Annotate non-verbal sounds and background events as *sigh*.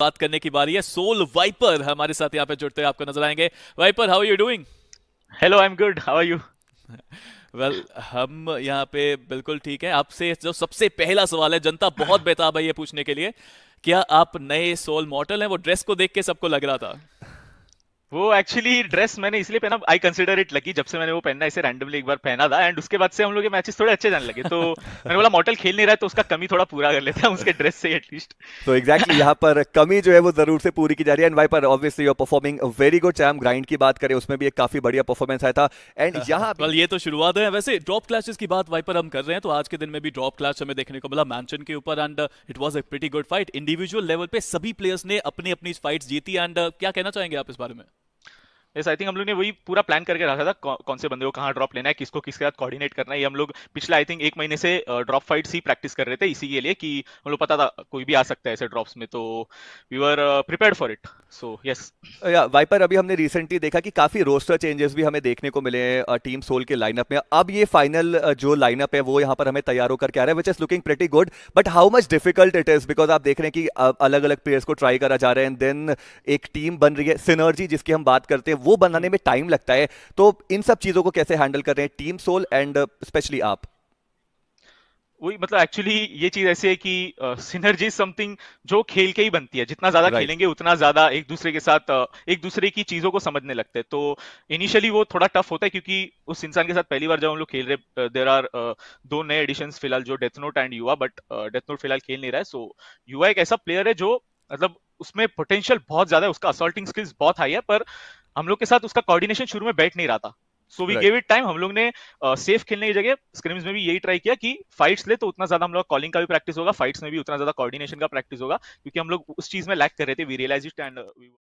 बात करने की बारी है सोल वाइपर हमारे साथ यहाँ पे जुड़ते हैं आपको नजर आएंगे Viper how you doing hello I am good how are you well हम यहाँ पे बिल्कुल ठीक है आपसे जो सबसे पहला सवाल है जनता बहुत बेताब है ये पूछने के लिए क्या आप नए सोल मॉडल हैं वो ड्रेस को देख के सबको लग रहा था वो एक्चुअली ड्रेस मैंने इसलिए पहना आई कंसिडर इट लकी जब से मैंने वो पहना इसे रैंडमली एक बार पहना था एंड उसके बाद से हम लोग के मैचेस थोड़े अच्छे जाने लगे तो मैंने बोला मॉडल खेल नहीं रहा है तो उसका कमी थोड़ा पूरा कर लेता हूँ उसके ड्रेस से एटलीस्ट तो एक्जैक्टली यहाँ पर कमी जो है वो जरूर से पूरी की जा रही है एंड वाई पर obviously you performing very good चाहे हम ग्राइंड की बात करें उसमें भी एक काफी बढ़िया परफॉर्मेंस आया था एंड *laughs* यहाँ पर ये तो शुरुआत है वैसे ड्रॉप क्लासेस की बात वाई पर हम कर रहे हैं तो आज के दिन में भी ड्रॉप क्लास हमें देखने को मिला मैंशन के ऊपर and it was a pretty good fight individual level पे सभी प्लेयर्स ने अपनी अपनी फाइट जीती एंड uh, क्या कहना चाहेंगे आप इस बारे में यस आई थिंक हम लोग ने वही पूरा प्लान करके रखा था कौ, कौन से बंदे को कहाँ ड्रॉप लेना है किसको किसके साथ कोऑर्डिनेट करना है ये हम लोग पिछले आई थिंक एक महीने से ड्रॉप फाइट्स ही प्रैक्टिस कर रहे थे इसी के लिए कि हम लोग पता था कोई भी आ सकता है ऐसे ड्रॉप्स में तो we were prepared for it so yes yeah Viper अभी हमने रिसेंटली देखा कि काफी रोस्टर चेंजेस भी हमें देखने को मिले हैं टीम सोल के लाइनअप में अब ये फाइनल जो लाइनअप है वो यहाँ पर हमें तैयार होकर के आ रहा है which is looking pretty good but how much difficult it is because आप देख रहे हैं कि अलग अलग प्लेयर्स को ट्राई करा जा रहे हैं देन एक टीम बन रही है सिनर्जी जिसकी हम बात करते हैं वो बनाने में टाइम लगता है तो इन सब चीजों को कैसे हैंडल कर रहे हैं टीम सोल एंड स्पेशली आप वही मतलब एक्चुअली ये चीज ऐसी है कि सिनर्जी uh, समथिंग जो खेल के ही बनती है जितना ज्यादा right. खेलेंगे उतना ज्यादा एक दूसरे के साथ uh, एक दूसरे की चीजों को समझने लगते हैं तो इनिशियली वो थोड़ा टफ होता है क्योंकि उस इंसान के साथ पहली बार जब हम लोग खेल रहे देर uh, आर uh, दो नए एडिशन फिलहाल जो डेथ नोट एंड युवा बट डेथ नोट फिलहाल खेल नहीं रहा है सो so, युवा एक ऐसा प्लेयर है जो मतलब उसमें पोटेंशियल बहुत ज्यादा है उसका असोल्टिंग स्किल्स बहुत हाई है पर हम लोग के साथ उसका कोऑर्डिनेशन शुरू में बैठ नहीं रहा था so we gave it time हम लोग ने सेफ uh, खेलने की जगह स्क्रीम्स में भी यही ट्राई किया कि फाइट्स ले तो उतना ज्यादा हम लोग कॉलिंग का भी प्रैक्टिस होगा फाइट्स में भी उतना ज्यादा कोऑर्डिनेशन का प्रैक्टिस होगा क्योंकि हम लोग उस चीज में लैक कर रहे थे वी रियलाइज इट एंड